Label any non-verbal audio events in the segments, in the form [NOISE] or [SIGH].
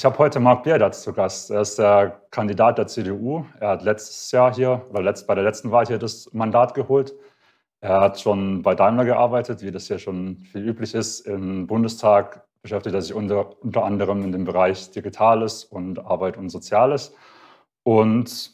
Ich habe heute Marc Bierdatz zu Gast. Er ist der Kandidat der CDU. Er hat letztes Jahr hier, oder letzt, bei der letzten Wahl hier das Mandat geholt. Er hat schon bei Daimler gearbeitet, wie das hier schon viel üblich ist. Im Bundestag beschäftigt er sich unter, unter anderem in dem Bereich Digitales und Arbeit und Soziales und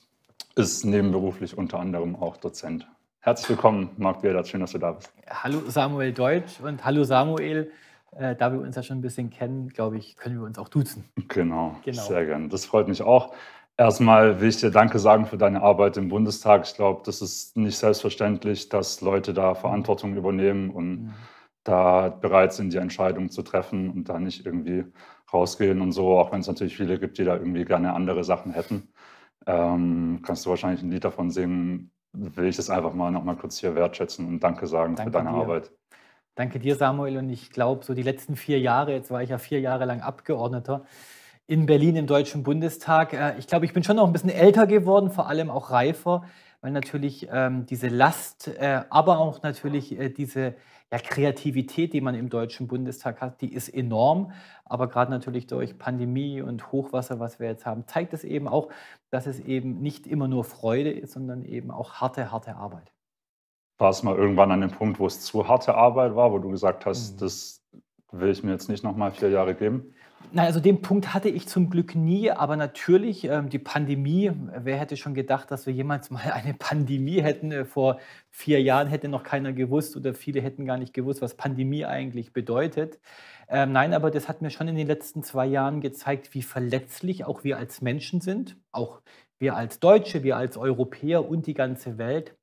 ist nebenberuflich unter anderem auch Dozent. Herzlich willkommen, Marc Bierdatz. Schön, dass du da bist. Hallo Samuel Deutsch und hallo Samuel. Äh, da wir uns ja schon ein bisschen kennen, glaube ich, können wir uns auch duzen. Genau, genau. sehr gerne. Das freut mich auch. Erstmal will ich dir Danke sagen für deine Arbeit im Bundestag. Ich glaube, das ist nicht selbstverständlich, dass Leute da Verantwortung übernehmen und ja. Mhm. da bereit sind, die Entscheidung zu treffen und da nicht irgendwie rausgehen und so, auch wenn es natürlich viele gibt, die da irgendwie gerne andere Sachen hätten. Ähm, kannst du wahrscheinlich ein Lied davon singen, will ich das einfach mal nochmal kurz hier wertschätzen und Danke sagen danke für deine dir. Arbeit. Danke dir, Samuel. Und ich glaube, so die letzten vier Jahre, jetzt war ich ja vier Jahre lang Abgeordneter in Berlin im Deutschen Bundestag. Äh, ich glaube, ich bin schon noch ein bisschen älter geworden, vor allem auch reifer, weil natürlich ähm, diese Last, äh, aber auch natürlich äh, diese ja, Kreativität, die man im Deutschen Bundestag hat, die ist enorm. Aber gerade natürlich durch Pandemie und Hochwasser, was wir jetzt haben, zeigt es eben auch, dass es eben nicht immer nur Freude ist, sondern eben auch harte, harte Arbeit war es mal irgendwann an dem Punkt, wo es zu harte Arbeit war, wo du gesagt hast, mhm. das will ich mir jetzt nicht nochmal vier Jahre geben? Nein, also den Punkt hatte ich zum Glück nie, aber natürlich ähm, die Pandemie. Wer hätte schon gedacht, dass wir jemals mal eine Pandemie hätten? Äh, vor vier Jahren hätte noch keiner gewusst oder viele hätten gar nicht gewusst, was Pandemie eigentlich bedeutet. Ähm, nein, aber das hat mir schon in den letzten zwei Jahren gezeigt, wie verletzlich auch wir als Menschen sind, auch wir als Deutsche, wir als Europäer und die ganze Welt.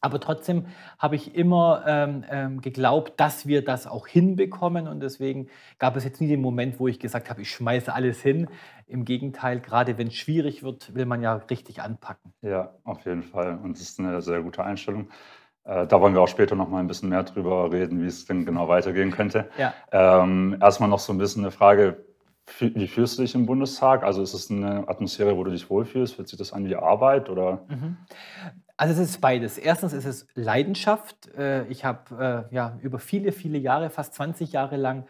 Aber trotzdem habe ich immer ähm, ähm, geglaubt, dass wir das auch hinbekommen. Und deswegen gab es jetzt nie den Moment, wo ich gesagt habe, ich schmeiße alles hin. Im Gegenteil, gerade wenn es schwierig wird, will man ja richtig anpacken. Ja, auf jeden Fall. Und das ist eine sehr gute Einstellung. Äh, da wollen wir auch später noch mal ein bisschen mehr drüber reden, wie es denn genau weitergehen könnte. Ja. Ähm, erstmal noch so ein bisschen eine Frage, wie fühlst du dich im Bundestag? Also ist es eine Atmosphäre, wo du dich wohlfühlst? Fühlt sich das an wie Arbeit oder? Mhm. Also es ist beides. Erstens ist es Leidenschaft. Äh, ich habe äh, ja über viele, viele Jahre, fast 20 Jahre lang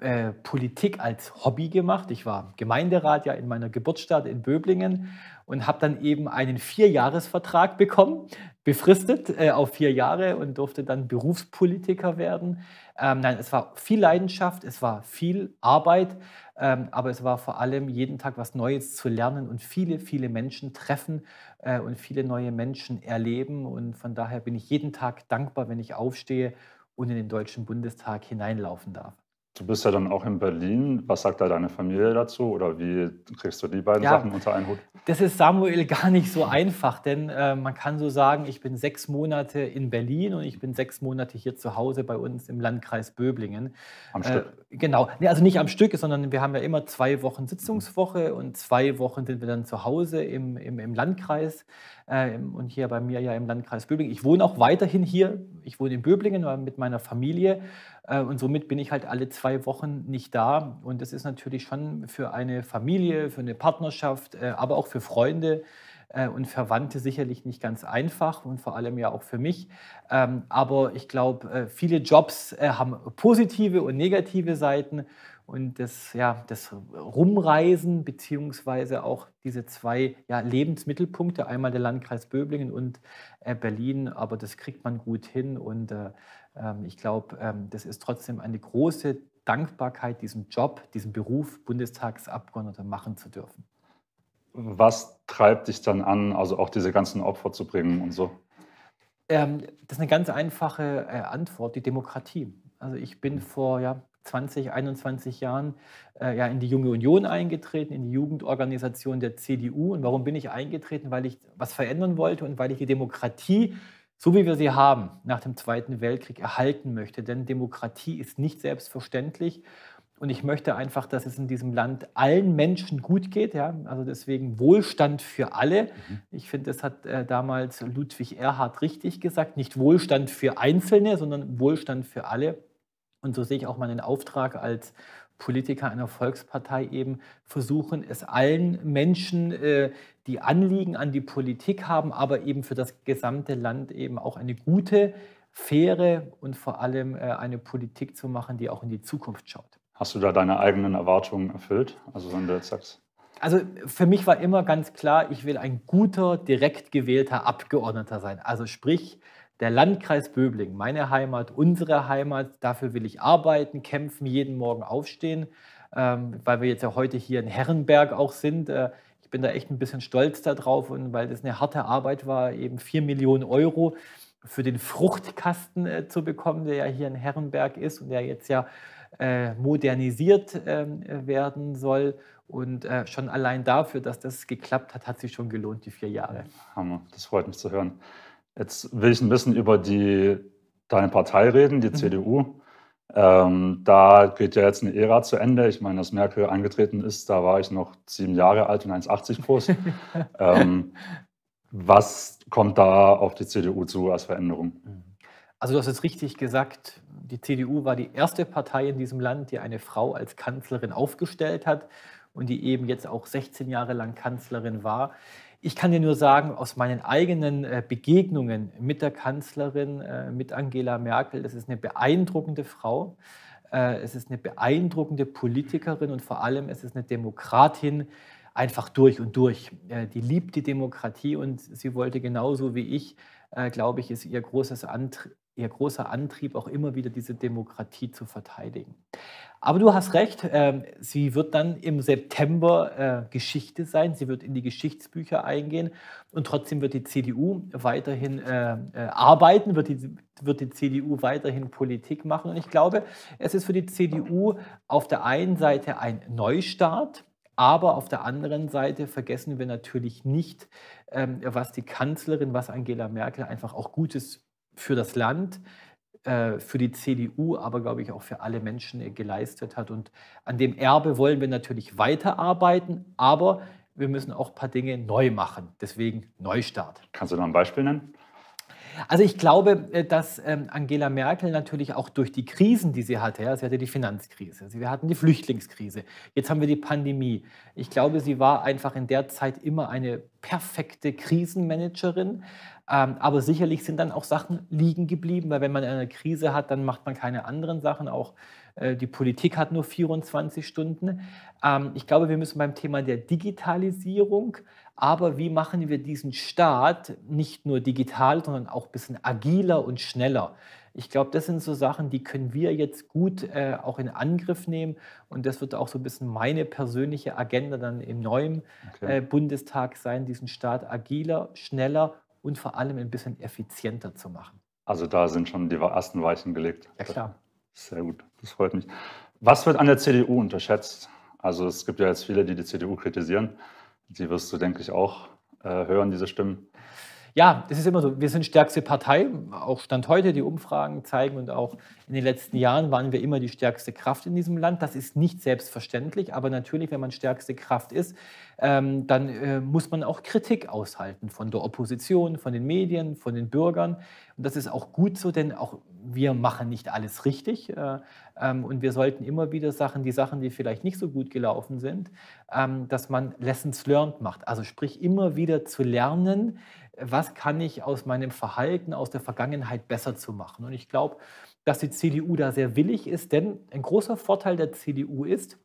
äh, Politik als Hobby gemacht. Ich war Gemeinderat ja in meiner Geburtsstadt in Böblingen und habe dann eben einen Vierjahresvertrag bekommen, befristet auf vier Jahre und durfte dann Berufspolitiker werden. Ähm, nein, es war viel Leidenschaft, es war viel Arbeit. Ähm, aber es war vor allem jeden Tag was Neues zu lernen und viele, viele Menschen treffen äh, und viele neue Menschen erleben. Und von daher bin ich jeden Tag dankbar, wenn ich aufstehe und in den Deutschen Bundestag hineinlaufen darf. Du bist ja dann auch in Berlin. Was sagt da deine Familie dazu oder wie kriegst du die beiden ja, Sachen unter einen Hut? Das ist Samuel [LAUGHS] gar nicht so einfach, denn äh, man kann so sagen, ich bin sechs Monate in Berlin und ich bin sechs Monate hier zu Hause bei uns im Landkreis Böblingen. Am äh, Stück? Genau, nee, also nicht am Stück, sondern wir haben ja immer zwei Wochen Sitzungswoche und zwei Wochen sind wir dann zu Hause im, im, im Landkreis. Ähm, und hier bei mir ja im Landkreis Böblingen. Ich wohne auch weiterhin hier, ich wohne in Böblingen äh, mit meiner Familie äh, und somit bin ich halt alle zwei Wochen nicht da. Und das ist natürlich schon für eine Familie, für eine Partnerschaft, äh, aber auch für Freunde und Verwandte sicherlich nicht ganz einfach und vor allem ja auch für mich. Ähm, aber ich glaube, viele Jobs haben positive und negative Seiten und das, ja, das Rumreisen, beziehungsweise auch diese zwei ja, Lebensmittelpunkte, einmal der Landkreis Böblingen und äh, Berlin, aber das kriegt man gut hin und äh, ähm, ich glaube, ähm, das ist trotzdem eine große Dankbarkeit, diesen Job, diesen Beruf Bundestagsabgeordneter machen zu dürfen. Was treibt dich dann an, also auch diese ganzen Opfer zu bringen und so? Ähm, das ist eine ganz einfache äh, Antwort, die Demokratie. Also ich bin mhm. vor ja, 20, 21 Jahren äh, ja, in die Junge Union eingetreten, in die Jugendorganisation der CDU. Und warum bin ich eingetreten? Weil ich was verändern wollte und weil ich die Demokratie, so wie wir sie haben, nach dem Zweiten Weltkrieg erhalten möchte. Denn Demokratie ist nicht selbstverständlich. Und ich möchte einfach, dass es in diesem Land allen Menschen gut geht. Ja? Also deswegen Wohlstand für alle. Mhm. Ich finde, das hat äh, damals Ludwig Erhard richtig gesagt. Nicht Wohlstand für Einzelne, sondern Wohlstand für alle. Und so sehe ich auch meinen Auftrag als Politiker einer Volkspartei eben versuchen, es allen Menschen, äh, die Anliegen an die Politik haben, aber eben für das gesamte Land eben auch eine gute, faire und vor allem äh, eine Politik zu machen, die auch in die Zukunft schaut. Hast du da deine eigenen Erwartungen erfüllt? Also wenn du jetzt sagst, also für mich war immer ganz klar, ich will ein guter, direkt gewählter Abgeordneter sein. Also sprich, der Landkreis Böbling, meine Heimat, unsere Heimat, dafür will ich arbeiten, kämpfen, jeden Morgen aufstehen, ähm, weil wir jetzt ja heute hier in Herrenberg auch sind. Äh, ich bin da echt ein bisschen stolz darauf und weil das eine harte Arbeit war, eben 4 Millionen Euro für den Fruchtkasten äh, zu bekommen, der ja hier in Herrenberg ist und der jetzt ja äh, modernisiert ähm, werden soll. Und äh, schon allein dafür, dass das geklappt hat, hat sich schon gelohnt, die vier Jahre. Hammer, das freut mich zu hören. Jetzt will ich ein bisschen über die, deine Partei reden, die mhm. CDU. Ähm, da geht ja jetzt eine Ära zu Ende. Ich meine, dass Merkel angetreten ist, da war ich noch sieben Jahre alt und 1,80 groß. [LAUGHS] ähm, was kommt da auf die CDU zu als Veränderung? Also du hast jetzt richtig gesagt, die CDU war die erste Partei in diesem Land, die eine Frau als Kanzlerin aufgestellt hat und die eben jetzt auch 16 Jahre lang Kanzlerin war. Ich kann dir nur sagen, aus meinen eigenen äh, Begegnungen mit der Kanzlerin, äh, mit Angela Merkel, das ist eine beeindruckende Frau. Äh, es ist eine beeindruckende Politikerin und vor allem es ist eine Demokratin einfach durch und durch. Die liebt die Demokratie und sie wollte genauso wie ich, glaube ich, ist ihr, Antrie ihr großer Antrieb auch immer wieder diese Demokratie zu verteidigen. Aber du hast recht, äh, sie wird dann im September äh, Geschichte sein, sie wird in die Geschichtsbücher eingehen und trotzdem wird die CDU weiterhin äh, äh, arbeiten, wird die, wird die CDU weiterhin Politik machen. Und ich glaube, es ist für die CDU auf der einen Seite ein Neustart, aber auf der anderen Seite vergessen wir natürlich nicht, ähm, was die Kanzlerin, was Angela Merkel einfach auch Gutes für das Land äh, äh, für die CDU, aber glaube ich auch für alle Menschen äh, geleistet hat. Und an dem Erbe wollen wir natürlich weiterarbeiten, aber wir müssen auch ein paar Dinge neu machen. Deswegen Neustart. Kannst du noch ein Beispiel nennen? Also ich glaube, äh, dass ähm, Angela Merkel natürlich auch durch die Krisen, die sie hatte, ja, sie hatte die Finanzkrise, wir hatten die Flüchtlingskrise, jetzt haben wir die Pandemie. Ich glaube, sie war einfach in der Zeit immer eine perfekte Krisenmanagerin. Ähm, aber sicherlich sind dann auch Sachen liegen geblieben, weil wenn man eine Krise hat, dann macht man keine anderen Sachen. Auch äh, die Politik hat nur 24 Stunden. Ähm, ich glaube, wir müssen beim Thema der Digitalisierung aber wie machen wir diesen Staat nicht nur digital, sondern auch ein bisschen agiler und schneller? Ich glaube, das sind so Sachen, die können wir jetzt gut äh, auch in Angriff nehmen. Und das wird auch so ein bisschen meine persönliche Agenda dann im neuen okay. äh, Bundestag sein, diesen Staat agiler, schneller und vor allem ein bisschen effizienter zu machen. Also da sind schon die ersten Weichen gelegt. Ja, klar. Sehr gut, das freut mich. Was wird an der CDU unterschätzt? Also es gibt ja jetzt viele, die die CDU kritisieren. Die wirst du, denke ich, auch äh, hören, diese Stimmen. Ja, es ist immer so, wir sind stärkste Partei, auch Stand heute, die Umfragen zeigen und auch in den letzten Jahren waren wir immer die stärkste Kraft in diesem Land. Das ist nicht selbstverständlich, aber natürlich, wenn man stärkste Kraft ist, ähm, dann äh, muss man auch Kritik aushalten von der Opposition, von den Medien, von den Bürgern. Und das ist auch gut so, denn auch wir machen nicht alles richtig. Äh, ähm, und wir sollten immer wieder Sachen, die Sachen, die vielleicht nicht so gut gelaufen sind, ähm, dass man Lessons Learned macht. Also sprich immer wieder zu lernen, was kann ich aus meinem Verhalten aus der Vergangenheit besser zu machen. Und ich glaube, dass die CDU da sehr willig ist, denn ein großer Vorteil der CDU ist,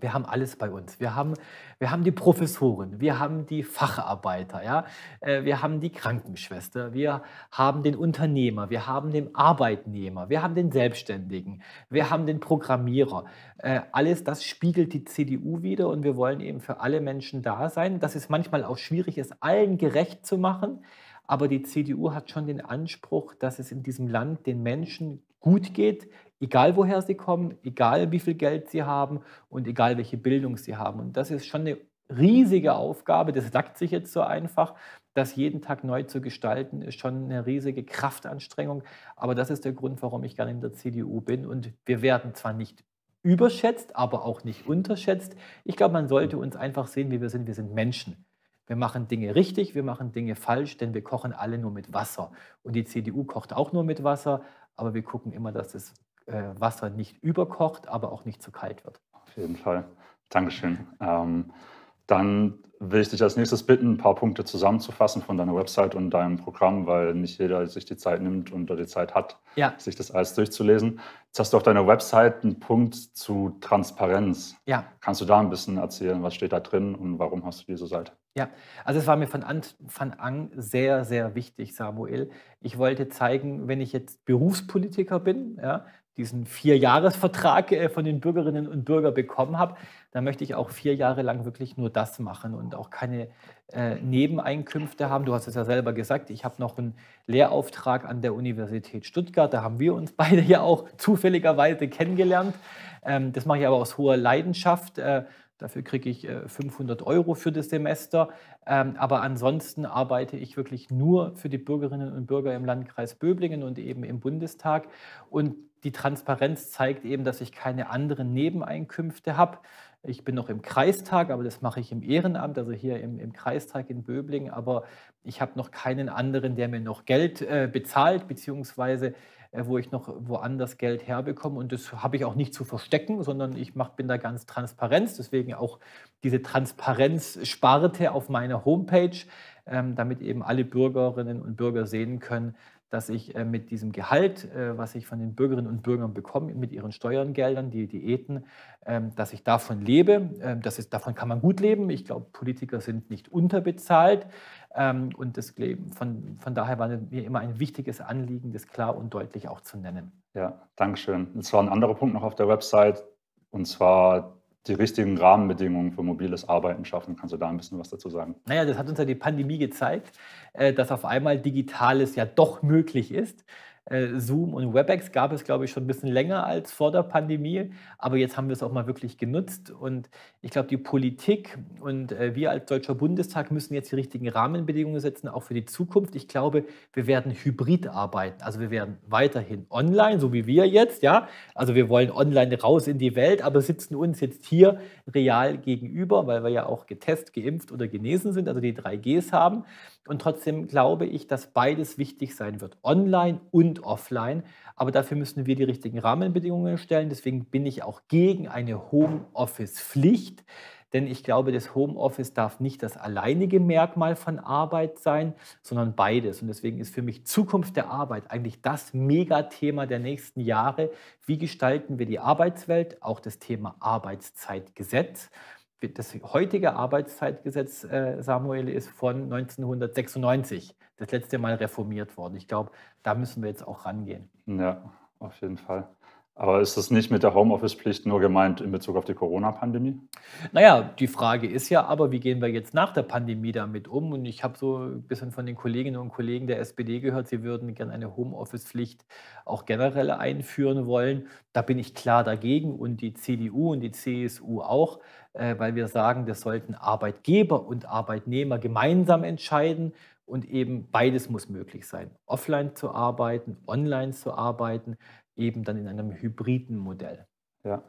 wir haben alles bei uns. Wir haben, wir haben die Professoren, wir haben die Facharbeiter, ja? Äh, wir haben die Krankenschwester, wir haben den Unternehmer, wir haben den Arbeitnehmer, wir haben den Selbstständigen, wir haben den Programmierer. Äh, alles das spiegelt die CDU wieder und wir wollen eben für alle Menschen da sein. Dass es manchmal auch schwierig ist, allen gerecht zu machen, aber die CDU hat schon den Anspruch, dass es in diesem Land den Menschen gut geht, egal woher sie kommen, egal wie viel Geld sie haben und egal welche Bildung sie haben. Und das ist schon eine riesige Aufgabe, das sagt sich jetzt so einfach, das jeden Tag neu zu gestalten, ist schon eine riesige Kraftanstrengung. Aber das ist der Grund, warum ich gerne in der CDU bin. Und wir werden zwar nicht überschätzt, aber auch nicht unterschätzt. Ich glaube, man sollte uns einfach sehen, wie wir sind. Wir sind Menschen. Wir machen Dinge richtig, wir machen Dinge falsch, denn wir kochen alle nur mit Wasser. Und die CDU kocht auch nur mit Wasser, aber wir gucken immer, dass das äh, Wasser nicht überkocht, aber auch nicht zu kalt wird. Auf jeden Fall. Dankeschön. Ähm, dann will ich dich als nächstes bitten, ein paar Punkte zusammenzufassen von deiner Website und deinem Programm, weil nicht jeder sich die Zeit nimmt und die Zeit hat, ja. sich das alles durchzulesen. Jetzt hast du auf deiner Website einen Punkt zu Transparenz. Ja. Kannst du da ein bisschen erzählen, was steht da drin und warum hast du diese Seite? Ja, also es war mir von Anfang an sehr, sehr wichtig, Samuel. Ich wollte zeigen, wenn ich jetzt Berufspolitiker bin, ja, diesen Vierjahresvertrag äh, von den Bürgerinnen und Bürgern bekommen habe, dann möchte ich auch vier Jahre lang wirklich nur das machen und auch keine äh, Nebeneinkünfte haben. Du hast es ja selber gesagt, ich habe noch einen Lehrauftrag an der Universität Stuttgart. Da haben wir uns [LAUGHS] beide ja auch zufälligerweise kennengelernt. Ähm, das mache ich aber aus hoher Leidenschaft. Äh, Dafür kriege ich 500 äh, Euro für das Semester. Ähm, aber ansonsten arbeite ich wirklich nur für die Bürgerinnen und Bürger im Landkreis Böblingen und eben im Bundestag. Und die Transparenz zeigt eben, dass ich keine anderen Nebeneinkünfte habe. Ich bin noch im Kreistag, aber das mache ich im Ehrenamt, also hier im, im Kreistag in Böblingen. Aber ich habe noch keinen anderen, der mir noch Geld äh, bezahlt, beziehungsweise äh, wo ich noch woanders Geld herbekomme. Und das habe ich auch nicht zu verstecken, sondern ich mach, bin da ganz transparent. Deswegen auch diese Transparenz-Sparte auf meiner Homepage, ähm, damit eben alle Bürgerinnen und Bürger sehen können, dass ich äh, mit diesem Gehalt, äh, was ich von den Bürgerinnen und Bürgern bekomme, mit ihren Steuergeldern, die Diäten, ähm, dass ich davon lebe. Ähm, das ist, davon kann man gut leben. Ich glaube, Politiker sind nicht unterbezahlt. Ähm, und das von, von daher war mir immer ein wichtiges Anliegen, das klar und deutlich auch zu nennen. Ja, Dankeschön. Es war ein anderer Punkt noch auf der Website, und zwar die richtigen Rahmenbedingungen für mobiles Arbeiten schaffen. Kannst du da ein bisschen was dazu sagen? Naja, das hat uns ja die Pandemie gezeigt, äh, dass auf einmal Digitales ja doch möglich ist. Äh, Zoom und WebEx gab es, glaube ich, schon ein bisschen länger als vor der Pandemie. Aber jetzt haben wir es auch mal wirklich genutzt. Und ich glaube, die Politik und äh, wir als Deutscher Bundestag müssen jetzt die richtigen Rahmenbedingungen setzen, auch für die Zukunft. Ich glaube, wir werden hybrid arbeiten. Also wir werden weiterhin online, so wie wir jetzt, ja. Also wir wollen online raus in die Welt, aber sitzen uns jetzt hier real gegenüber, weil wir ja auch getestet, geimpft oder genesen sind, also die 3 Gs haben. Und trotzdem glaube ich, dass beides wichtig sein wird, online und offline. Aber dafür müssen wir die richtigen Rahmenbedingungen stellen. Deswegen bin ich auch gegen eine Homeoffice-Pflicht. Denn ich glaube, das Homeoffice darf nicht das alleinige Merkmal von Arbeit sein, sondern beides. Und deswegen ist für mich Zukunft der Arbeit eigentlich das Megathema der nächsten Jahre. Wie gestalten wir die Arbeitswelt? Auch das Thema Arbeitszeitgesetz das heutige Arbeitszeitgesetz, äh, Samuel, ist von 1996, das letzte Mal reformiert worden. Ich glaube, da müssen wir jetzt auch rangehen. Ja, auf jeden Fall. Aber ist das nicht mit der Homeoffice-Pflicht nur gemeint in Bezug auf die Corona-Pandemie? Naja, die Frage ist ja aber, wie gehen wir jetzt nach der Pandemie damit um? Und ich habe so ein bisschen von den Kolleginnen und Kollegen der SPD gehört, sie würden gerne eine Homeoffice-Pflicht auch generell einführen wollen. Da bin ich klar dagegen und die CDU und die CSU auch. Äh, weil wir sagen, das sollten Arbeitgeber und Arbeitnehmer gemeinsam entscheiden und eben beides muss möglich sein, offline zu arbeiten, online zu arbeiten, eben dann in einem hybriden Modell. Ja,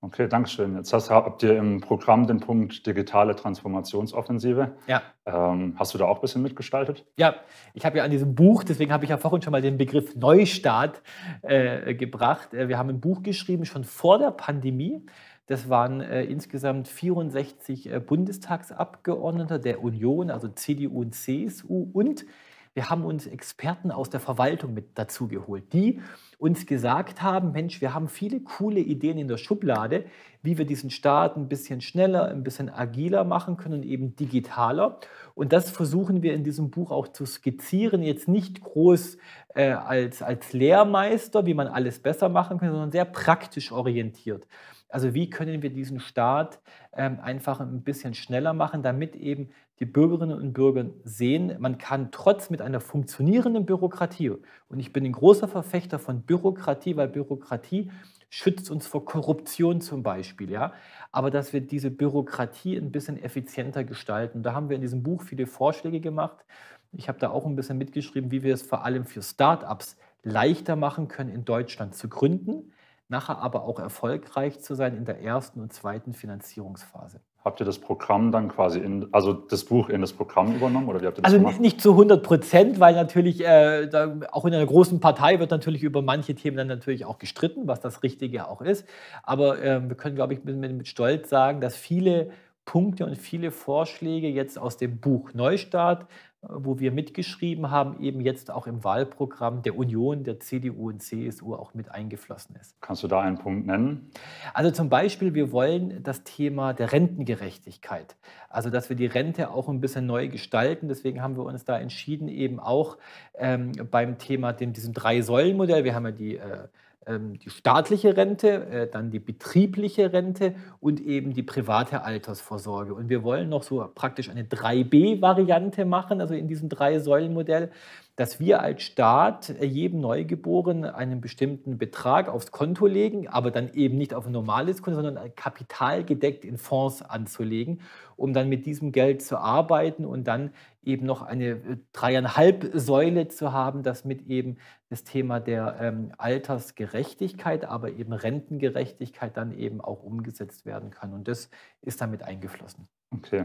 okay, Dankeschön. Jetzt hast, habt ihr im Programm den Punkt digitale Transformationsoffensive. Ja. Ähm, hast du da auch ein bisschen mitgestaltet? Ja, ich habe ja an diesem Buch, deswegen habe ich ja vorhin schon mal den Begriff Neustart äh, gebracht. Äh, wir haben ein Buch geschrieben, schon vor der Pandemie das waren äh, insgesamt 64 äh, Bundestagsabgeordnete der Union, also CDU und CSU. Und wir haben uns Experten aus der Verwaltung mit dazu geholt, die uns gesagt haben, Mensch, wir haben viele coole Ideen in der Schublade, wie wir diesen Staat ein bisschen schneller, ein bisschen agiler machen können und eben digitaler. Und das versuchen wir in diesem Buch auch zu skizzieren, jetzt nicht groß äh, als, als Lehrmeister, wie man alles besser machen kann, sondern sehr praktisch orientiert. Also wie können wir diesen Staat ähm, einfach ein bisschen schneller machen, damit eben die Bürgerinnen und Bürger sehen, man kann trotz mit einer funktionierenden Bürokratie, und ich bin ein großer Verfechter von Bürokratie, weil Bürokratie schützt uns vor Korruption zum Beispiel, ja, aber dass wir diese Bürokratie ein bisschen effizienter gestalten. Da haben wir in diesem Buch viele Vorschläge gemacht. Ich habe da auch ein bisschen mitgeschrieben, wie wir es vor allem für Start-ups leichter machen können, in Deutschland zu gründen nachher aber auch erfolgreich zu sein in der ersten und zweiten Finanzierungsphase. Habt ihr das Programm dann quasi in, also das Buch in das Programm übernommen oder wie habt ihr das also gemacht? nicht zu 100 Prozent, weil natürlich äh, da, auch in einer großen Partei wird natürlich über manche Themen dann natürlich auch gestritten, was das Richtige auch ist. Aber äh, wir können, glaube ich, mit, mit Stolz sagen, dass viele Punkte und viele Vorschläge jetzt aus dem Buch Neustart wo wir mitgeschrieben haben, eben jetzt auch im Wahlprogramm der Union, der CDU und CSU auch mit eingeflossen ist. Kannst du da einen Punkt nennen? Also zum Beispiel, wir wollen das Thema der Rentengerechtigkeit, also dass wir die Rente auch ein bisschen neu gestalten. Deswegen haben wir uns da entschieden, eben auch ähm, beim Thema dem, diesem Drei-Säulen-Modell, wir haben ja die äh, ähm, die staatliche Rente, äh, dann die betriebliche Rente und eben die private Altersvorsorge. Und wir wollen noch so praktisch eine 3b-Variante machen, also in diesem Drei-Säulen-Modell dass wir als Staat äh, jedem Neugeborenen einen bestimmten Betrag aufs Konto legen, aber dann eben nicht auf ein normales Konto, sondern kapitalgedeckt in Fonds anzulegen, um dann mit diesem Geld zu arbeiten und dann eben noch eine äh, dreieinhalb Säule zu haben, dass mit eben das Thema der ähm, Altersgerechtigkeit, aber eben Rentengerechtigkeit dann eben auch umgesetzt werden kann. Und das ist damit eingeflossen. Okay,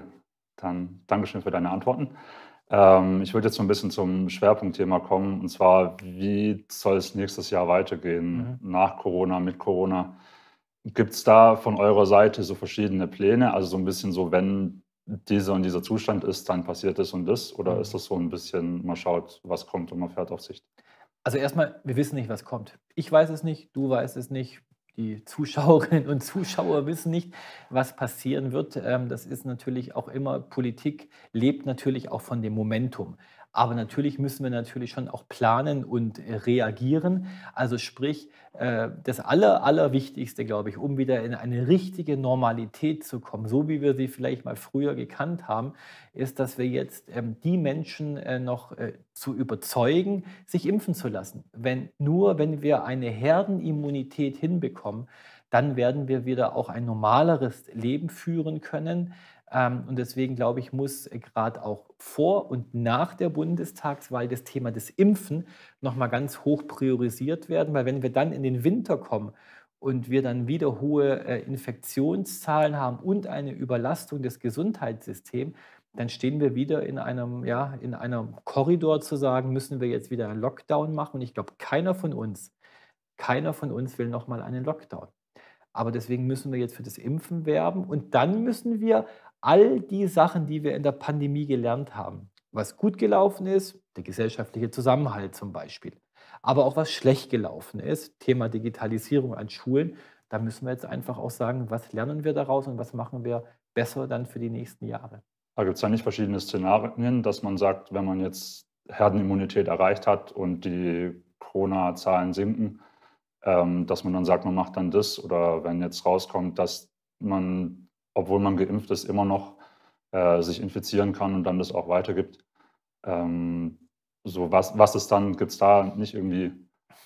dann Dankeschön für deine Antworten. Ähm, ich würde jetzt so ein bisschen zum Schwerpunktthema kommen, und zwar, wie soll es nächstes Jahr weitergehen, mhm. nach Corona, mit Corona? Gibt es da von eurer Seite so verschiedene Pläne? Also so ein bisschen so, wenn dieser und dieser Zustand ist, dann passiert das und das? Oder mhm. ist das so ein bisschen, man schaut, was kommt und man fährt auf Sicht? Also erstmal, wir wissen nicht, was kommt. Ich weiß es nicht, du weißt es nicht, die Zuschauerinnen und Zuschauer wissen nicht, was passieren wird. Ähm, das ist natürlich auch immer, Politik lebt natürlich auch von dem Momentum. Aber natürlich müssen wir natürlich schon auch planen und äh, reagieren. Also sprich, äh, das Aller, Allerwichtigste, glaube ich, um wieder in eine richtige Normalität zu kommen, so wie wir sie vielleicht mal früher gekannt haben, ist, dass wir jetzt ähm, die Menschen äh, noch zu überzeugen, sich impfen zu lassen. Wenn, nur wenn wir eine Herdenimmunität hinbekommen, dann werden wir wieder auch ein normaleres Leben führen können. Ähm, und deswegen glaube ich, muss gerade auch vor und nach der Bundestagswahl das Thema des Impfen nochmal ganz hoch priorisiert werden, weil wenn wir dann in den Winter kommen und wir dann wieder hohe äh, Infektionszahlen haben und eine Überlastung des Gesundheitssystems, dann stehen wir wieder in einem, ja, in einem Korridor zu sagen, müssen wir jetzt wieder einen Lockdown machen. Und ich glaube, keiner von uns, keiner von uns will nochmal einen Lockdown. Aber deswegen müssen wir jetzt für das Impfen werben. Und dann müssen wir all die Sachen, die wir in der Pandemie gelernt haben, was gut gelaufen ist, der gesellschaftliche Zusammenhalt zum Beispiel, aber auch was schlecht gelaufen ist, Thema Digitalisierung an Schulen, da müssen wir jetzt einfach auch sagen, was lernen wir daraus und was machen wir besser dann für die nächsten Jahre. Da gibt es ja nicht verschiedene Szenarien, dass man sagt, wenn man jetzt Herdenimmunität erreicht hat und die Corona-Zahlen sinken, ähm, dass man dann sagt, man macht dann das oder wenn jetzt rauskommt, dass man obwohl man geimpft ist, immer noch äh, sich infizieren kann und dann das auch weitergibt. Ähm, so, was, was ist dann, gibt es da nicht irgendwie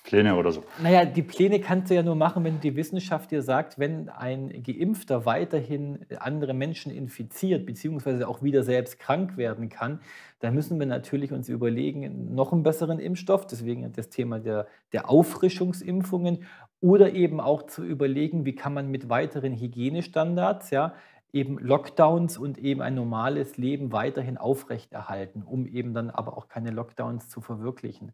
Pläne oder so? Naja, die Pläne kannst du ja nur machen, wenn die Wissenschaft dir sagt, wenn ein Geimpfter weiterhin andere Menschen infiziert, beziehungsweise auch wieder selbst krank werden kann, dann müssen wir natürlich uns überlegen, noch einen besseren Impfstoff, deswegen das Thema der, der Auffrischungsimpfungen oder eben auch zu überlegen, wie kann man mit weiteren Hygienestandards, ja, eben Lockdowns und eben ein normales Leben weiterhin aufrechterhalten, um eben dann aber auch keine Lockdowns zu verwirklichen.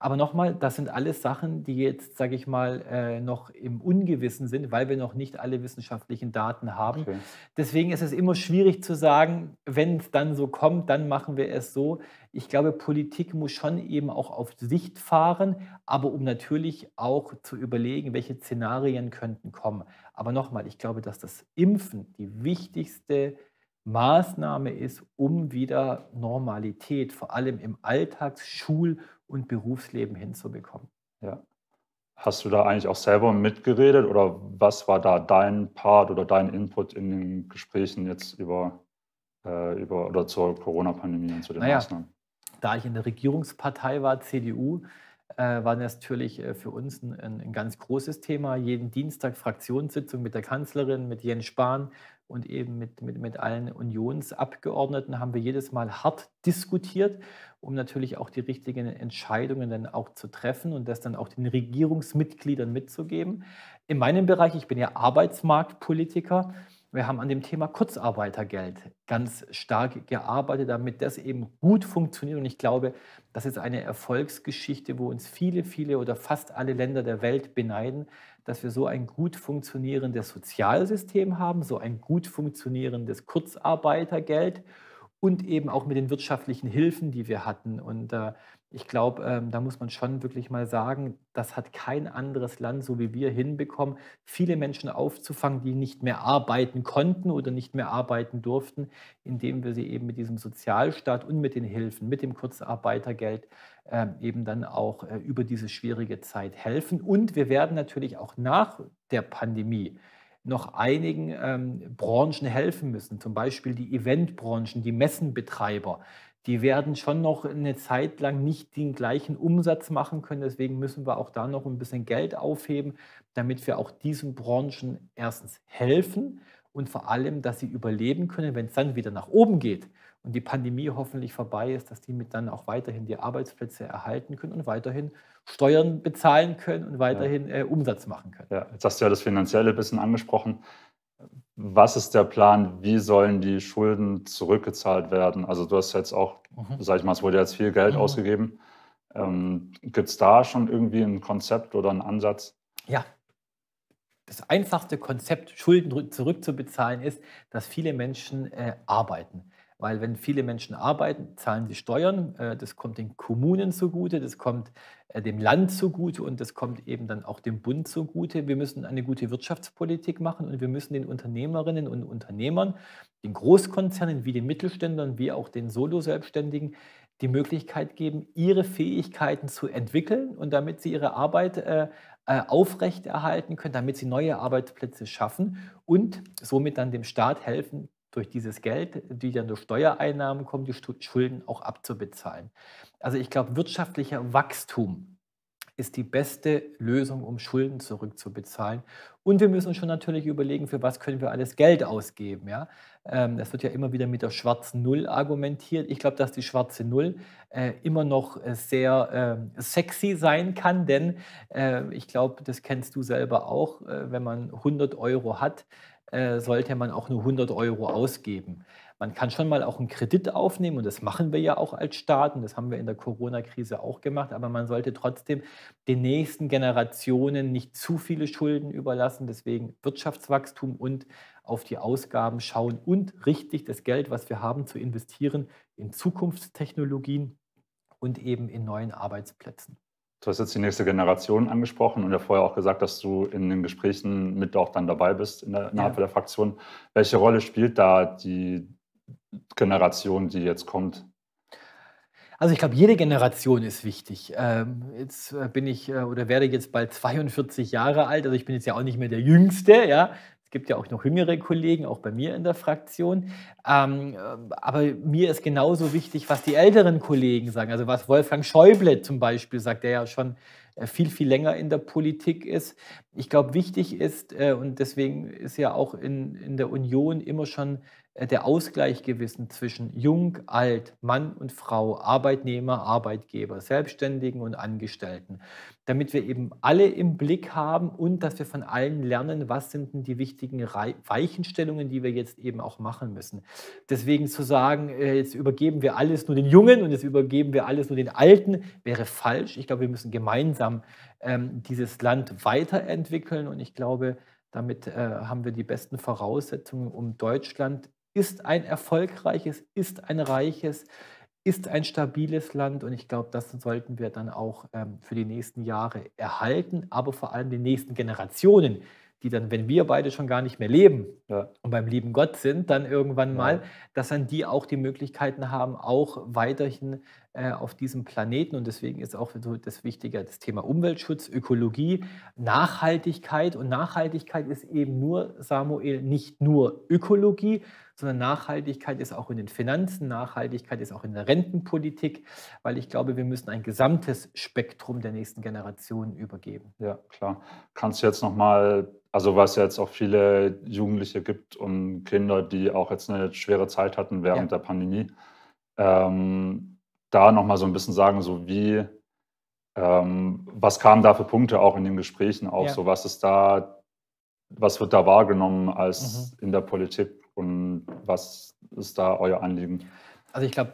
Aber nochmal, das sind alles Sachen, die jetzt, sage ich mal, äh, noch im Ungewissen sind, weil wir noch nicht alle wissenschaftlichen Daten haben. Okay. Deswegen ist es immer schwierig zu sagen, wenn es dann so kommt, dann machen wir es so. Ich glaube, Politik muss schon eben auch auf Sicht fahren, aber um natürlich auch zu überlegen, welche Szenarien könnten kommen. Aber nochmal, ich glaube, dass das Impfen die wichtigste Maßnahme ist, um wieder Normalität, vor allem im Alltags-, Schul- und Berufsleben hinzubekommen. Ja. Hast du da eigentlich auch selber mitgeredet oder was war da dein Part oder dein Input in den Gesprächen jetzt über, äh, über oder zur Corona-Pandemie und zu den naja, Maßnahmen? Da ich in der Regierungspartei war, CDU, äh, war natürlich äh, für uns ein, ein, ganz großes Thema. Jeden Dienstag Fraktionssitzung mit der Kanzlerin, mit Jens Spahn und eben mit, mit, mit allen Unionsabgeordneten haben wir jedes Mal hart diskutiert, um natürlich auch die richtigen Entscheidungen dann auch zu treffen und das dann auch den Regierungsmitgliedern mitzugeben. In meinem Bereich, ich bin ja Arbeitsmarktpolitiker, wir haben an dem Thema Kurzarbeitergeld ganz stark gearbeitet, damit das eben gut funktioniert. Und ich glaube, das ist eine Erfolgsgeschichte, wo uns viele, viele oder fast alle Länder der Welt beneiden, dass wir so ein gut funktionierendes Sozialsystem haben, so ein gut funktionierendes Kurzarbeitergeld und eben auch mit den wirtschaftlichen Hilfen, die wir hatten. Und äh, ich glaube, ähm, da muss man schon wirklich mal sagen, das hat kein anderes Land, so wie wir, hinbekommen, viele Menschen aufzufangen, die nicht mehr arbeiten konnten oder nicht mehr arbeiten durften, indem wir sie eben mit diesem Sozialstaat und mit den Hilfen, mit dem Kurzarbeitergeld ähm, eben dann auch äh, über diese schwierige Zeit helfen. Und wir werden natürlich auch nach der Pandemie noch einigen ähm, Branchen helfen müssen, zum Beispiel die Eventbranchen, die Messenbetreiber die werden schon noch eine Zeit lang nicht den gleichen Umsatz machen können. Deswegen müssen wir auch da noch ein bisschen Geld aufheben, damit wir auch diesen Branchen erstens helfen und vor allem, dass sie überleben können, wenn es dann wieder nach oben geht und die Pandemie hoffentlich vorbei ist, dass die mit dann auch weiterhin die Arbeitsplätze erhalten können und weiterhin Steuern bezahlen können und weiterhin äh, Umsatz machen können. Ja, jetzt hast du ja das Finanzielle ein bisschen angesprochen. Was ist der Plan? Wie sollen die Schulden zurückgezahlt werden? Also du hast jetzt auch, mhm. sag ich mal, es wurde jetzt viel Geld mhm. ausgegeben. Ähm, Gibt es da schon irgendwie ein Konzept oder einen Ansatz? Ja. Das einfachste Konzept, Schulden zurückzubezahlen, ist, dass viele Menschen äh, arbeiten. Weil wenn viele Menschen arbeiten, zahlen sie Steuern. Äh, das kommt den Kommunen zugute, das kommt äh, dem Land zugute und das kommt eben dann auch dem Bund zugute. Wir müssen eine gute Wirtschaftspolitik machen und wir müssen den Unternehmerinnen und Unternehmern, den Großkonzernen wie den Mittelständlern, wie auch den Solo-Selbstständigen die Möglichkeit geben, ihre Fähigkeiten zu entwickeln und damit sie ihre Arbeit äh, äh aufrechterhalten können, damit sie neue Arbeitsplätze schaffen und somit dann dem Staat helfen durch dieses Geld, die dann durch Steuereinnahmen kommen, die Schulden auch abzubezahlen. Also ich glaube, wirtschaftlicher Wachstum ist die beste Lösung, um Schulden zurückzubezahlen. Und wir müssen uns schon natürlich überlegen, für was können wir alles Geld ausgeben. Ja? Ähm, das wird ja immer wieder mit der schwarzen Null argumentiert. Ich glaube, dass die schwarze Null äh, immer noch äh, sehr ähm, sexy sein kann, denn äh, ich glaube, das kennst du selber auch, wenn man 100 Euro hat, äh, sollte man auch nur 100 Euro ausgeben. Man kann schon mal auch einen Kredit aufnehmen und das machen wir ja auch als Staat und das haben wir in der Corona-Krise auch gemacht, aber man sollte trotzdem den nächsten Generationen nicht zu viele Schulden überlassen. Deswegen Wirtschaftswachstum und auf die Ausgaben schauen und richtig das Geld, was wir haben, zu investieren in Zukunftstechnologien und eben in neuen Arbeitsplätzen. Du hast jetzt die nächste Generation angesprochen und ja vorher auch gesagt, dass du in den Gesprächen mit auch dann dabei bist in der, innerhalb ja. der Fraktion. Welche Rolle spielt da die Generation, die jetzt kommt? Also ich glaube, jede Generation ist wichtig. Ähm, jetzt äh, bin ich äh, oder werde jetzt bald 42 Jahre alt, also ich bin jetzt ja auch nicht mehr der Jüngste, ja. Es gibt ja auch noch jüngere Kollegen, auch bei mir in der Fraktion. Ähm, äh, aber mir ist genauso wichtig, was die älteren Kollegen sagen. Also was Wolfgang Schäuble zum Beispiel sagt, der ja schon äh, viel, viel länger in der Politik ist. Ich glaube, wichtig ist, äh, und deswegen ist ja auch in, in der Union immer schon äh, der Ausgleich gewissen zwischen Jung, Alt, Mann und Frau, Arbeitnehmer, Arbeitgeber, Selbstständigen und Angestellten, damit wir eben alle im Blick haben und dass wir von allen lernen, was sind denn die wichtigen Weichenstellungen, die wir jetzt eben auch machen müssen. Deswegen zu sagen, äh, jetzt übergeben wir alles nur den Jungen und jetzt übergeben wir alles nur den Alten, wäre falsch. Ich glaube, wir müssen gemeinsam ähm, dieses Land weiterentwickeln und ich glaube, damit äh, haben wir die besten Voraussetzungen, um Deutschland ist ein erfolgreiches, ist ein reiches, ist ein stabiles Land und ich glaube, das sollten wir dann auch ähm, für die nächsten Jahre erhalten, aber vor allem die nächsten Generationen, die dann, wenn wir beide schon gar nicht mehr leben ja. und beim lieben Gott sind, dann irgendwann ja. mal, dass dann die auch die Möglichkeiten haben, auch weiterhin äh, auf diesem Planeten. Und deswegen ist auch das Wichtige das Thema Umweltschutz, Ökologie, Nachhaltigkeit. Und Nachhaltigkeit ist eben nur, Samuel, nicht nur Ökologie, sondern Nachhaltigkeit ist auch in den Finanzen, Nachhaltigkeit ist auch in der Rentenpolitik, weil ich glaube, wir müssen ein gesamtes Spektrum der nächsten Generationen übergeben. Ja, klar. Kannst du jetzt nochmal also was ja jetzt auch viele Jugendliche gibt und Kinder, die auch jetzt eine schwere Zeit hatten während ja. der Pandemie. Ähm, da nochmal so ein bisschen sagen, so wie, ähm, was kamen da für Punkte auch in den Gesprächen auf? Ja. So, was ist da, was wird da wahrgenommen als mhm. in der Politik und was ist da euer Anliegen? Also ich glaube,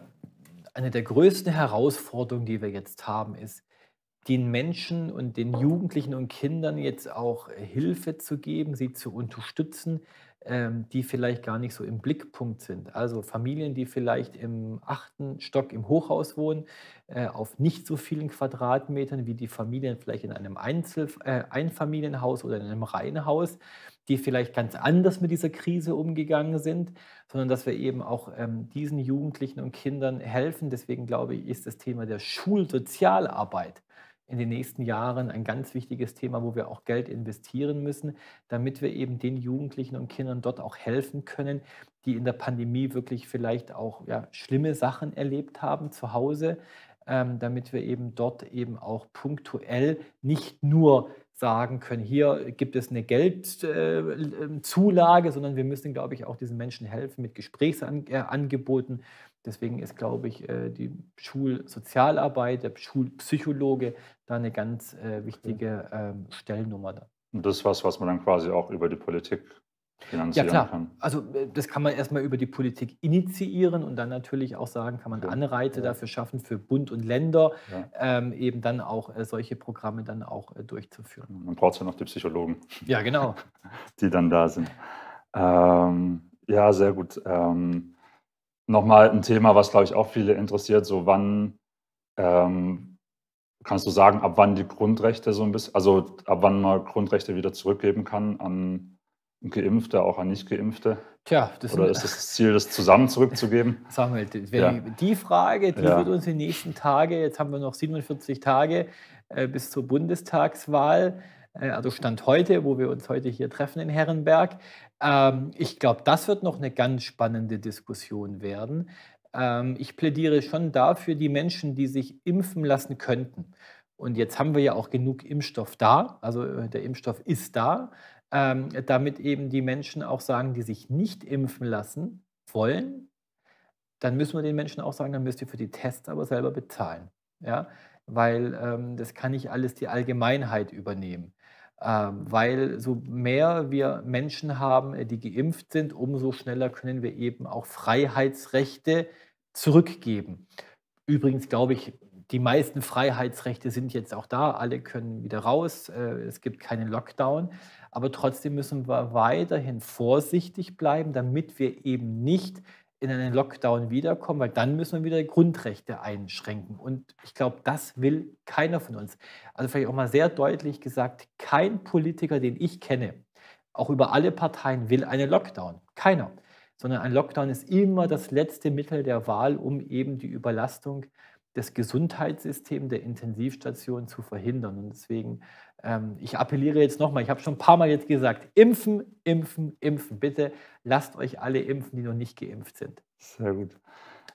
eine der größten Herausforderungen, die wir jetzt haben, ist, den Menschen und den Jugendlichen und Kindern jetzt auch Hilfe zu geben, sie zu unterstützen, ähm, die vielleicht gar nicht so im Blickpunkt sind. Also Familien, die vielleicht im achten Stock im Hochhaus wohnen, äh, auf nicht so vielen Quadratmetern wie die Familien vielleicht in einem Einzel äh, Einfamilienhaus oder in einem Reihenhaus, die vielleicht ganz anders mit dieser Krise umgegangen sind, sondern dass wir eben auch ähm, diesen Jugendlichen und Kindern helfen. Deswegen glaube ich, ist das Thema der Schulsozialarbeit in den nächsten Jahren ein ganz wichtiges Thema, wo wir auch Geld investieren müssen, damit wir eben den Jugendlichen und Kindern dort auch helfen können, die in der Pandemie wirklich vielleicht auch ja, schlimme Sachen erlebt haben zu Hause, ähm, damit wir eben dort eben auch punktuell nicht nur sagen können, hier gibt es eine Geldzulage, äh, sondern wir müssen, glaube ich, auch diesen Menschen helfen mit Gesprächsangeboten, Deswegen ist, glaube ich, äh, die Schulsozialarbeit, der Schulpsychologe da eine ganz äh, wichtige okay. Ähm, Stellennummer. Da. Und das ist was, was man dann quasi auch über die Politik finanzieren ja, klar. Kann. Also äh, das kann man erstmal über die Politik initiieren und dann natürlich auch sagen, kann man ja. Anreize ja. dafür schaffen, für Bund und Länder ja. ähm, eben dann auch solche Programme dann auch durchzuführen. Man braucht ja noch die Psychologen. Ja, genau. [LAUGHS] die dann da sind. Ähm, ja, sehr gut. Ähm, nochmal ein Thema, was, glaube ich, auch viele interessiert, so wann ähm, kannst du sagen, ab wann die Grundrechte so ein bisschen, also ab wann man Grundrechte wieder zurückgeben kann an Geimpfte, auch an Nicht-Geimpfte? Tja, das Oder ist das Ziel, das zusammen zurückzugeben? [LAUGHS] Sagen wir, die, ja. die Frage, die ja. wird uns in den nächsten Tagen, jetzt haben wir noch 47 Tage äh, bis zur Bundestagswahl, äh, also Stand heute, wo wir uns heute hier treffen in Herrenberg, ähm, ich glaube, das wird noch eine ganz spannende Diskussion werden. Ähm, ich plädiere schon dafür, die Menschen, die sich impfen lassen könnten. Und jetzt haben wir ja auch genug Impfstoff da, also äh, der Impfstoff ist da, ähm, damit eben die Menschen auch sagen, die sich nicht impfen lassen wollen, dann müssen wir den Menschen auch sagen, dann müsst ihr für die Tests aber selber bezahlen. Ja? Weil ähm, das kann nicht alles die Allgemeinheit übernehmen. Ähm, weil so mehr wir Menschen haben, äh, die geimpft sind, umso schneller können wir eben auch Freiheitsrechte zurückgeben. Übrigens glaube ich, die meisten Freiheitsrechte sind jetzt auch da, alle können wieder raus, äh, es gibt keinen Lockdown, aber trotzdem müssen wir weiterhin vorsichtig bleiben, damit wir eben nicht in einen Lockdown wiederkommen, weil dann müssen wir wieder Grundrechte einschränken. Und ich glaube, das will keiner von uns. Also vielleicht auch mal sehr deutlich gesagt, kein Politiker, den ich kenne, auch über alle Parteien, will einen Lockdown. Keiner. Sondern ein Lockdown ist immer das letzte Mittel der Wahl, um eben die Überlastung äh, das Gesundheitssystem der Intensivstation zu verhindern. Und deswegen, ähm, ich appelliere jetzt nochmal, ich habe schon ein paar Mal jetzt gesagt, impfen, impfen, impfen. Bitte lasst euch alle impfen, die noch nicht geimpft sind. Sehr gut.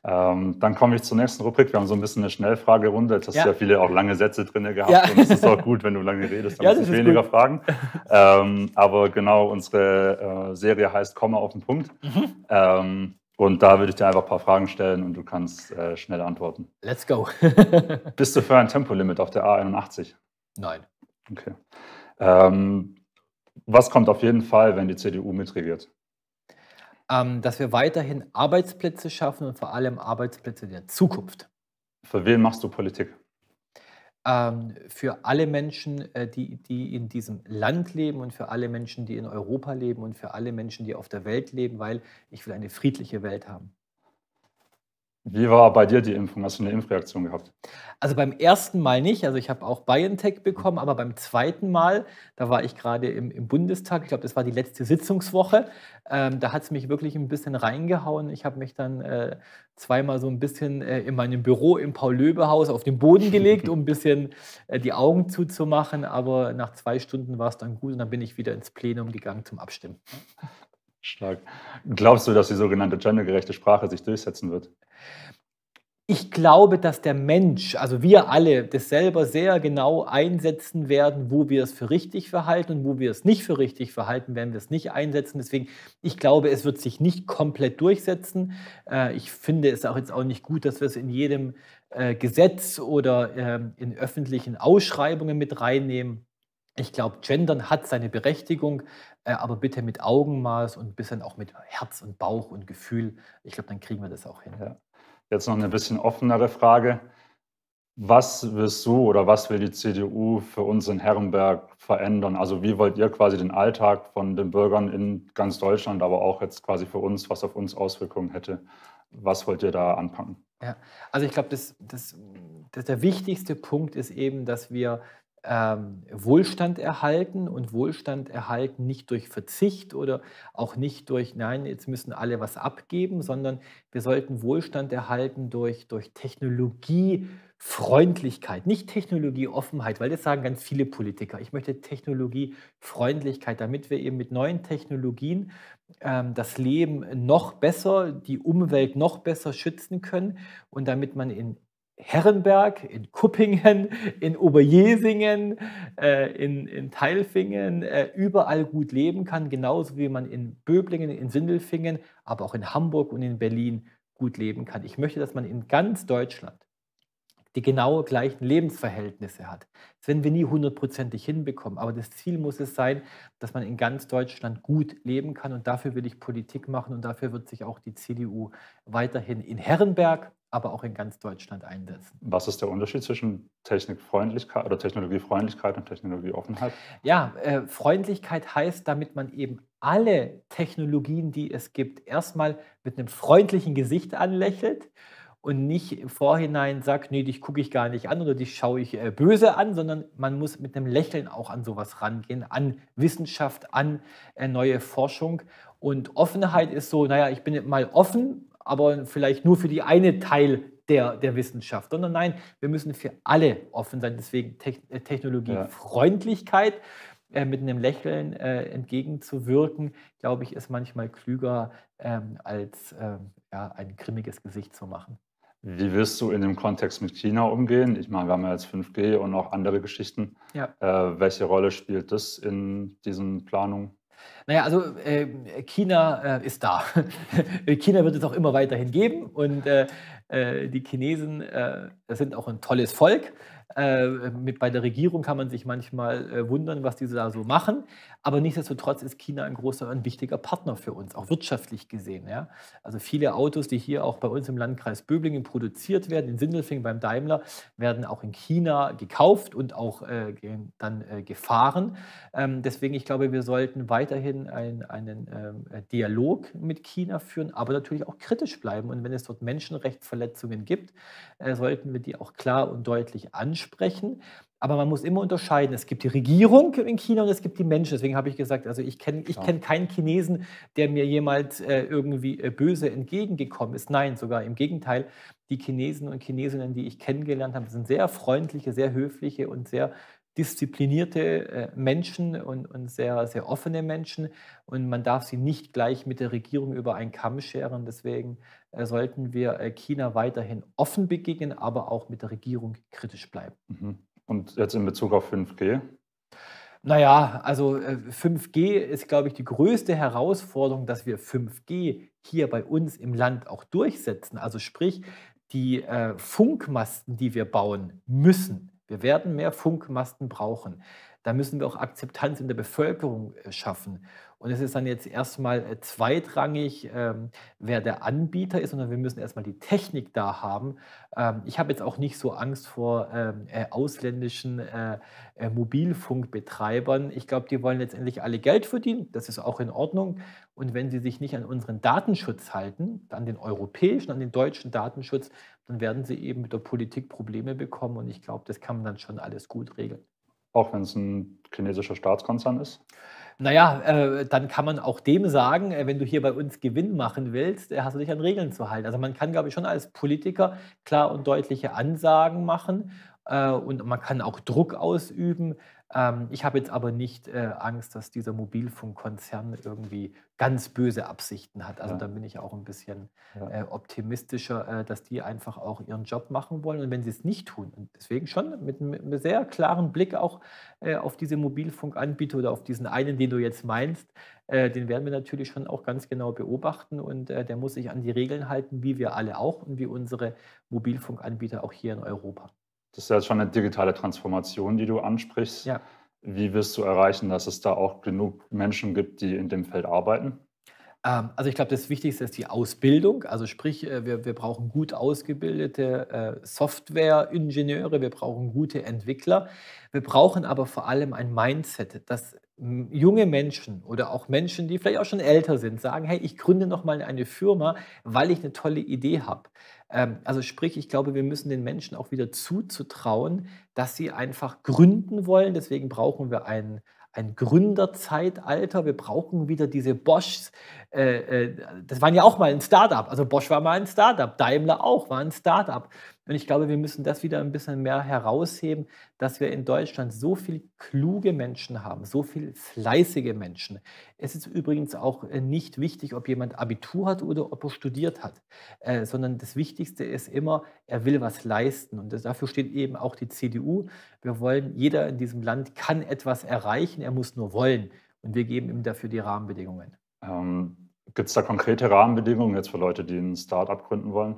Ähm, dann komme ich zur nächsten Rubrik. Wir haben so ein bisschen eine Schnellfragerunde. Jetzt hast ja. ja viele auch lange Sätze drin gehabt. Ja. Und es ist auch gut, wenn du lange redest, dann ja, hast weniger gut. Fragen. Ähm, aber genau, unsere äh, Serie heißt Komma auf den Punkt. Mhm. Ähm, und da würde ich dir einfach ein paar Fragen stellen und du kannst äh, schnell antworten. Let's go. [LAUGHS] [LAUGHS] Bist du für ein Tempolimit auf der A81? Nein. Okay. Ähm, was kommt auf jeden Fall, wenn die CDU mitregiert? Ähm, dass wir weiterhin Arbeitsplätze schaffen und vor allem Arbeitsplätze der Zukunft. Für wen machst du Politik? Ähm, für alle Menschen, äh, die, die in diesem Land leben und für alle Menschen, die in Europa leben und für alle Menschen, die auf der Welt leben, weil ich will eine friedliche Welt haben. Wie war bei dir die Impfung? Hast du eine Impfreaktion gehabt? Also beim ersten Mal nicht. Also ich habe auch BioNTech bekommen, aber beim zweiten Mal, da war ich gerade im, im, Bundestag. Ich glaube, das war die letzte Sitzungswoche. Ähm, da hat es mich wirklich ein bisschen reingehauen. Ich habe mich dann äh, zweimal so ein bisschen äh, in meinem Büro im Paul-Löbe-Haus auf den Boden [LAUGHS] gelegt, um ein bisschen äh, die Augen zuzumachen. Aber nach zwei Stunden war es dann gut und dann bin ich wieder ins Plenum gegangen zum Abstimmen. Stark. Glaubst du, dass die sogenannte gendergerechte Sprache sich durchsetzen wird? Ich glaube, dass der Mensch, also wir alle, das selber sehr genau einsetzen werden, wo wir es für richtig verhalten und wo wir es nicht für richtig verhalten, werden wir es nicht einsetzen. Deswegen, ich glaube, es wird sich nicht komplett durchsetzen. Äh, ich finde es auch jetzt auch nicht gut, dass wir es in jedem äh, Gesetz oder ähm, in öffentlichen Ausschreibungen mit reinnehmen. Ich glaube, Gendern hat seine Berechtigung, äh, aber bitte mit Augenmaß und ein bisschen auch mit Herz und Bauch und Gefühl. Ich glaube, dann kriegen wir das auch hin. Ja. Jetzt noch eine bisschen offenere Frage. Was willst du oder was will die CDU für uns in Herrenberg verändern? Also wie wollt ihr quasi den Alltag von den Bürgern in ganz Deutschland, aber auch jetzt quasi für uns, was auf uns Auswirkungen hätte? Was wollt ihr da anpacken? Ja, also ich glaube, das, das, das, der wichtigste Punkt ist eben, dass wir ähm, Wohlstand erhalten und Wohlstand erhalten nicht durch Verzicht oder auch nicht durch, nein, jetzt müssen alle was abgeben, sondern wir sollten Wohlstand erhalten durch, durch Technologiefreundlichkeit, nicht Technologieoffenheit, weil das sagen ganz viele Politiker. Ich möchte Technologiefreundlichkeit, damit wir eben mit neuen Technologien ähm, das Leben noch besser, die Umwelt noch besser schützen können und damit man in Herrenberg, in Kuppingen, in Oberjesingen, äh, in, in Teilfingen äh, überall gut leben kann, genauso wie man in Böblingen, in Sindelfingen, aber auch in Hamburg und in Berlin gut leben kann. Ich möchte, dass man in ganz Deutschland die genau gleichen Lebensverhältnisse hat. Das werden wir nie hundertprozentig hinbekommen. Aber das Ziel muss es sein, dass man in ganz Deutschland gut leben kann. Und dafür will ich Politik machen. Und dafür wird sich auch die CDU weiterhin in Herrenberg, aber auch in ganz Deutschland einsetzen. Was ist der Unterschied zwischen Technikfreundlichkeit oder Technologiefreundlichkeit und Technologieoffenheit? Ja, äh, Freundlichkeit heißt, damit man eben alle Technologien, die es gibt, erstmal mit einem freundlichen Gesicht anlächelt und nicht im Vorhinein sagt, nee, dich gucke ich gar nicht an oder dich schaue ich äh, böse an, sondern man muss mit einem Lächeln auch an sowas rangehen, an Wissenschaft, an äh, neue Forschung. Und Offenheit ist so, naja, ich bin mal offen, aber vielleicht nur für die eine Teil der, der Wissenschaft, sondern nein, wir müssen für alle offen sein. Deswegen Te äh, Technologiefreundlichkeit ja. äh, mit einem Lächeln äh, entgegenzuwirken, glaube ich, ist manchmal klüger ähm, als ähm, ja, ein grimmiges Gesicht zu machen. Wie wirst du in dem Kontext mit China umgehen? Ich meine, wir haben ja jetzt 5G und auch andere Geschichten. Ja. Äh, welche Rolle spielt das in diesen Planungen? Naja, also äh, China äh, ist da. [LAUGHS] China wird es auch immer weiterhin geben und äh, äh, die Chinesen äh, sind auch ein tolles Volk. mit, bei der Regierung kann man sich manchmal wundern, was diese da so machen. Aber nichtsdestotrotz ist China ein großer und wichtiger Partner für uns, auch wirtschaftlich gesehen. Ja. Also viele Autos, die hier auch bei uns im Landkreis Böblingen produziert werden, in Sindelfingen beim Daimler, werden auch in China gekauft und auch äh, dann äh, gefahren. Ähm, deswegen, ich glaube, wir sollten weiterhin ein, einen ähm, Dialog mit China führen, aber natürlich auch kritisch bleiben. Und wenn es dort Menschenrechtsverletzungen gibt, äh, sollten wir die auch klar und deutlich ansprechen. Aber man muss immer unterscheiden. Es gibt die Regierung in China und es gibt die Menschen. Deswegen habe ich gesagt, also ich kenne ich genau. kenn keinen Chinesen, der mir jemals äh, irgendwie äh, böse entgegengekommen ist. Nein, sogar im Gegenteil. Die Chinesen und Chinesinnen, die ich kennengelernt habe, sind sehr freundliche, sehr höfliche und sehr disziplinierte äh, Menschen und, und sehr, sehr offene Menschen. Und man darf sie nicht gleich mit der Regierung über einen Kamm scheren. Deswegen äh, sollten wir äh, China weiterhin offen begegnen, aber auch mit der Regierung kritisch bleiben. Mhm. Und jetzt in Bezug auf 5G? Naja, also 5G äh, ist, glaube ich, die größte Herausforderung, dass wir 5G hier bei uns im Land auch durchsetzen. Also sprich, die äh, Funkmasten, die wir bauen müssen. Wir werden mehr Funkmasten brauchen da müssen wir auch Akzeptanz in der Bevölkerung äh, schaffen. Und es ist dann jetzt erstmal äh, zweitrangig, ähm, wer der Anbieter ist, sondern wir müssen erstmal die Technik da haben. Ähm, ich habe jetzt auch nicht so Angst vor ähm, äh, ausländischen äh, äh, Mobilfunkbetreibern. Ich glaube, die wollen letztendlich alle Geld verdienen. Das ist auch in Ordnung. Und wenn sie sich nicht an unseren Datenschutz halten, an den europäischen, an den deutschen Datenschutz, dann werden sie eben mit der Politik Probleme bekommen. Und ich glaube, das kann man dann schon alles gut regeln. Auch wenn es ein chinesischer Staatskonzern ist? Naja, äh, dann kann man auch dem sagen, äh, wenn du hier bei uns Gewinn machen willst, äh, hast du dich an Regeln zu halten. Also man kann, glaube ich, schon als Politiker klar und deutliche Ansagen machen äh, und man kann auch Druck ausüben. Ähm, ich habe jetzt aber nicht äh, Angst, dass dieser Mobilfunkkonzern irgendwie ganz böse Absichten hat. Also ja. da bin ich auch ein bisschen ja. äh, optimistischer, äh, dass die einfach auch ihren Job machen wollen. Und wenn sie es nicht tun, und deswegen schon mit, mit einem sehr klaren Blick auch äh, auf diese Mobilfunkanbieter oder auf diesen einen, den du jetzt meinst, äh, den werden wir natürlich schon auch ganz genau beobachten und äh, der muss sich an die Regeln halten, wie wir alle auch und wie unsere Mobilfunkanbieter auch hier in Europa. Das ist ja schon eine digitale Transformation, die du ansprichst. Ja. Wie wirst du erreichen, dass es da auch genug Menschen gibt, die in dem Feld arbeiten? Ähm, also ich glaube, das Wichtigste ist die Ausbildung. Also sprich, äh, wir, wir brauchen gut ausgebildete äh, Software-Ingenieure, wir brauchen gute Entwickler. Wir brauchen aber vor allem ein Mindset, dass junge Menschen oder auch Menschen, die vielleicht auch schon älter sind, sagen, hey, ich gründe nochmal eine Firma, weil ich eine tolle Idee habe. Ähm, also sprich, ich glaube, wir müssen den Menschen auch wieder zuzutrauen, dass sie einfach gründen wollen. Deswegen brauchen wir einen ein Gründerzeitalter. Wir brauchen wieder diese Boschs. Äh, äh, das waren ja auch mal ein Startup. Also Bosch war mal ein Startup, Daimler auch war ein Startup. Und ich glaube, wir müssen das wieder ein bisschen mehr herausheben, dass wir in Deutschland so viele kluge Menschen haben, so viele fleißige Menschen. Es ist übrigens auch äh, nicht wichtig, ob jemand Abitur hat oder ob er studiert hat, äh, sondern das Wichtigste ist immer, er will was leisten. Und das, dafür steht eben auch die CDU. Wir wollen, jeder in diesem Land kann etwas erreichen, er muss nur wollen. Und wir geben ihm dafür die Rahmenbedingungen. Ähm, Gibt es da konkrete Rahmenbedingungen jetzt für Leute, die ein Start-up gründen wollen?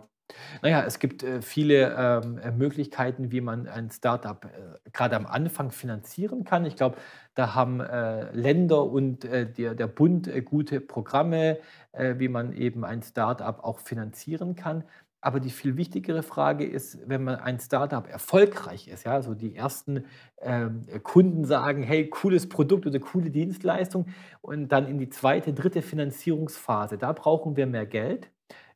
Naja, es gibt äh, viele ähm, äh, Möglichkeiten, wie man ein Startup äh, gerade am Anfang finanzieren kann. Ich glaube, da haben äh, Länder und äh, der, der, Bund äh, gute Programme, wie man eben ein Startup auch finanzieren kann. Aber die viel wichtigere Frage ist, wenn man ein Startup erfolgreich ist, ja, also die ersten ähm, Kunden sagen, hey, cooles Produkt oder coole Dienstleistung und dann in die zweite, dritte Finanzierungsphase, da brauchen wir mehr Geld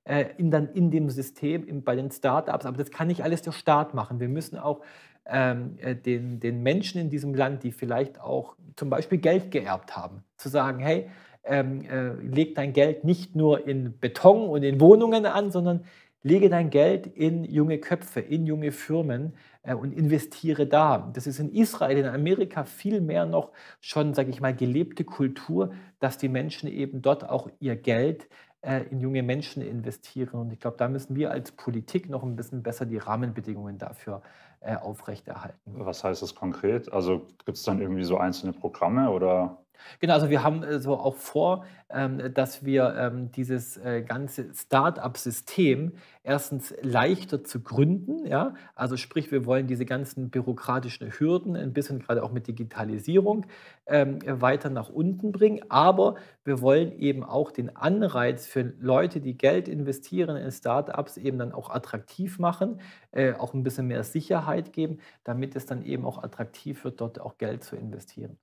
äh, in, dann in dem System, in, bei den Startups. Aber das kann nicht alles der Staat machen. Wir müssen auch ähm, äh, den, den Menschen in diesem Land, die vielleicht auch zum Beispiel Geld geerbt haben, zu sagen, hey, ähm, äh, leg dein Geld nicht nur in Beton und in Wohnungen an, sondern lege dein Geld in junge Köpfe, in junge Firmen äh, und investiere da. Das ist in Israel, in Amerika viel mehr noch schon, sage ich mal, gelebte Kultur, dass die Menschen eben dort auch ihr Geld äh, in junge Menschen investieren. Und ich glaube, da müssen wir als Politik noch ein bisschen besser die Rahmenbedingungen dafür äh, aufrechterhalten. Was heißt das konkret? Also gibt es dann irgendwie so einzelne Programme oder Genau, also wir haben äh, so auch vor, ähm, dass wir ähm, dieses äh, ganze Start-up-System erstens leichter zu gründen, ja, also sprich, wir wollen diese ganzen bürokratischen Hürden ein bisschen gerade auch mit Digitalisierung ähm, weiter nach unten bringen, aber wir wollen eben auch den Anreiz für Leute, die Geld investieren in Start-ups, eben dann auch attraktiv machen, äh, auch ein bisschen mehr Sicherheit geben, damit es dann eben auch attraktiv wird, dort auch Geld zu investieren.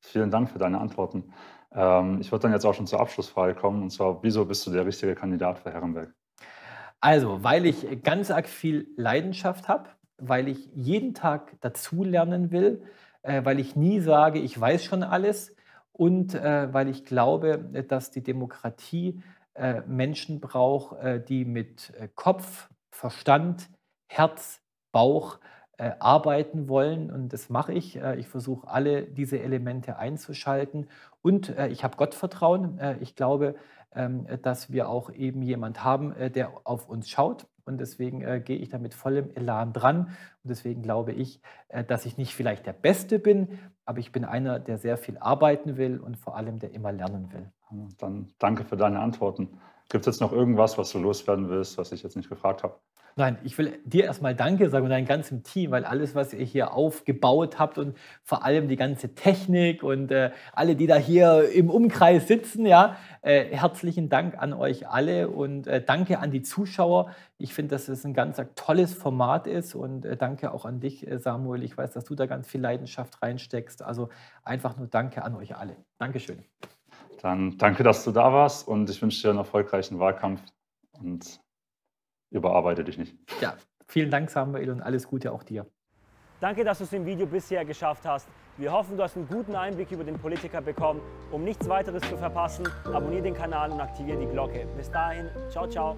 Vielen Dank für deine Antworten. Ähm, ich würde dann jetzt auch schon zur Abschlussfrage kommen, und zwar, wieso bist du der richtige Kandidat für Herrenberg? Also, weil ich ganz arg viel Leidenschaft habe, weil ich jeden Tag dazulernen will, äh, weil ich nie sage, ich weiß schon alles und äh, weil ich glaube, dass die Demokratie äh, Menschen braucht, äh, die mit äh, Kopf, Verstand, Herz, Bauch äh, arbeiten wollen und das mache ich. Äh, ich versuche alle diese Elemente einzuschalten und äh, ich habe Gottvertrauen. Äh, ich glaube, ähm, dass wir auch eben jemand haben, äh, der auf uns schaut und deswegen äh, gehe ich da mit vollem Elan dran und deswegen glaube ich, dass ich nicht vielleicht der Beste bin, aber ich bin einer, der sehr viel arbeiten will und vor allem der immer lernen will. Dann danke für deine Antworten. Gibt es jetzt noch irgendwas, was du loswerden willst, was ich jetzt nicht gefragt habe? Nein, ich will dir erstmal Danke sagen und deinem ganzen Team, weil alles, was ihr hier aufgebaut habt und vor allem die ganze Technik und äh, alle, die da hier im Umkreis sitzen, ja, äh, herzlichen Dank an euch alle und äh, danke an die Zuschauer. Ich finde, dass es ein ganz tolles Format ist und äh, danke auch an dich, äh, Samuel. Ich weiß, dass du da ganz viel Leidenschaft reinsteckst. Also einfach nur Danke an euch alle. Dankeschön. Dann danke, dass du da warst und ich wünsche dir einen erfolgreichen Wahlkampf und überarbeite dich nicht. Ja, vielen Dank, Samuel, und alles Gute auch dir. Danke, dass du es im Video bisher geschafft hast. Wir hoffen, du hast einen guten Einblick über den Politiker bekommen. Um nichts weiteres zu verpassen, abonniere den Kanal und aktiviere die Glocke. Bis dahin, ciao, ciao.